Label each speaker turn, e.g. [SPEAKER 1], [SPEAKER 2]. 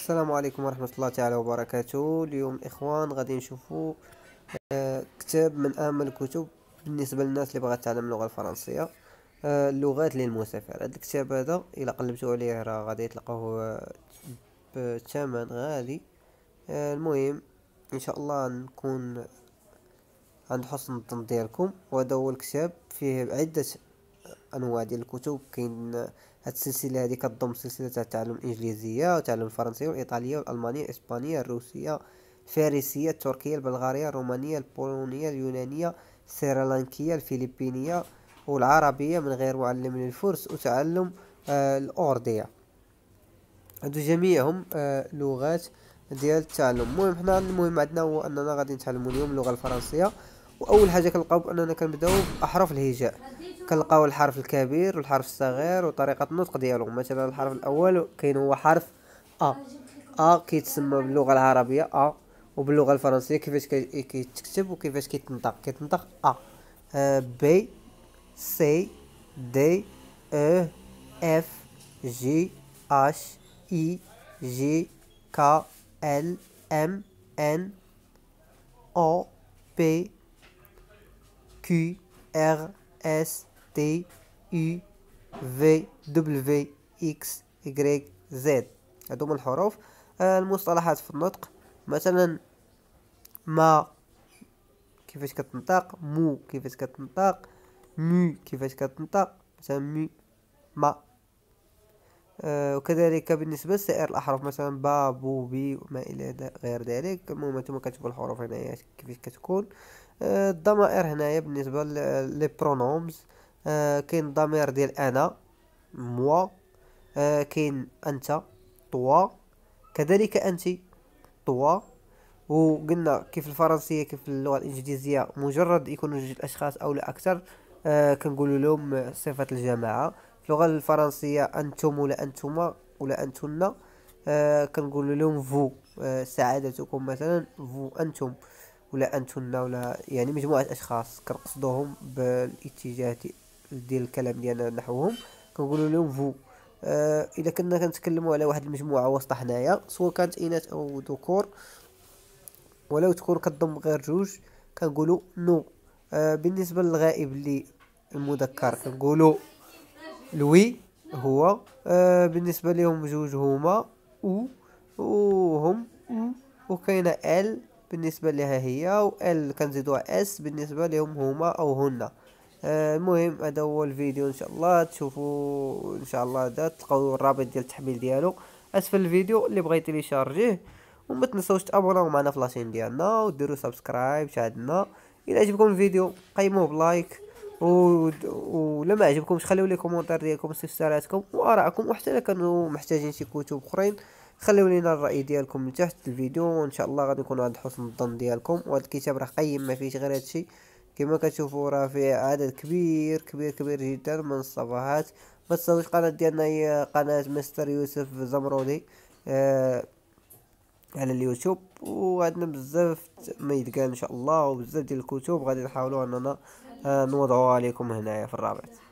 [SPEAKER 1] السلام عليكم ورحمة الله تعالى وبركاته اليوم الإخوان غادي نشوفوا آه، كتاب من أهم الكتب بالنسبة للناس اللي بغات تعلم اللغة الفرنسية اللغات آه، للمسافر هذا الكتاب هذا إلا قلبتوا عليه راه غادي تلقاوه آه، بثمن غالي المهم إن شاء الله نكون عند حسن الظن ديالكم وهذا هو الكتاب فيه عدة انواع ديال الكتب كاين هاد السلسله هادي كتضم سلسله تاع تعلم الانجليزيه وتعلم الفرنسيه والايطاليه والالمانيه الاسبانيه الروسيه الفارسيه التركيه البلغاريه الرومانيه البولونيه اليونانيه السريلانكيه الفلبينيه والعربيه من غير معلم للفرس وتعلم آه الاورديه هادو جميعهم آه لغات ديال التعلم المهم حنا المهم عندنا هو اننا غادي نتعلموا اليوم اللغه الفرنسيه واول حاجه كنلقاو باننا كنبداو باحرف الهجاء كنلقاو الحرف الكبير والحرف الصغير وطريقه النطق ديالو مثلا الحرف الاول كاين هو حرف ا ا كيتسمى باللغه العربيه ا وباللغه الفرنسيه كيفاش كيتكتب وكيفاش كيتنطق كيتنطق ا بي سي دي او اف جي اش اي جي كا ال ام ان او بي كي ار اس T U V W X Y Z هذوما الحروف آه، المصطلحات في النطق مثلا ما كيفاش كتنطق مو كيفاش كتنطق مو كيفاش كتنطق مثلا مو ما آه، وكذلك بالنسبة لسائر الأحرف مثلا با بو بي وما إلى غير ذلك المهم نتوما كتبوا الحروف هنايا كيفاش كتكون آه، الضمائر هنايا بالنسبة لي برونومز آه، كاين الضمير ديال انا موا آه، كاين انت طوا كذلك انت طوا وقلنا كيف الفرنسيه كيف اللغه الانجليزيه مجرد يكونوا جوج الاشخاص او لا اكثر آه كنقولوا لهم صفه الجماعه في اللغه الفرنسيه انتم ولا انتما ولا انتن آه، كنقول لهم فو سعادتكم مثلا فو انتم ولا انتن ولا يعني مجموعه اشخاص كنقصدوهم بالاتجاه ديال الكلام ديالنا نحوهم كنقولوا لهم فو آه اذا كنا كنتكلموا على واحد المجموعه وسط حنايا سواء كانت اناث او ذكور ولو تكون كتضم غير جوج كنقولوا نو آه بالنسبه للغائب اللي المذكر كنقولوا لوي هو آه بالنسبه لهم جوج هما او وهم وكاينه ال بالنسبه لها هي و ال كنزيدوها اس بالنسبه لهم هما او هن المهم آه، هذا هو الفيديو ان شاء الله تشوفوا ان شاء الله هذا تلقاو الرابط ديال التحميل ديالو اسفل الفيديو اللي بغيتي لي شارجيه وما تنساوش تابوناو معنا في لاشين ديالنا وديروا سبسكرايب شاهدنا الى عجبكم الفيديو قيموه بلايك ولما و... عجبكمش خليو لي كومونتير ديالكم استفساراتكم وارائكم وحتى الا كانوا محتاجين شي كتب اخرين خليو لينا الراي ديالكم تحت الفيديو وان شاء الله غادي يكون عند حسن الظن ديالكم وهذا الكتاب راه قيم ما فيهش غير هادشي كما كتشوفوا راه فيه عدد كبير كبير كبير جدا من الصفحات ما تنساوش القناه ديالنا هي قناه مستر يوسف زمرودي آه على اليوتيوب وعندنا بزاف ما يتقال ان شاء الله وبزاف ديال الكتب غادي نحاولوا اننا آه نوضعوها عليكم هنايا في الرابط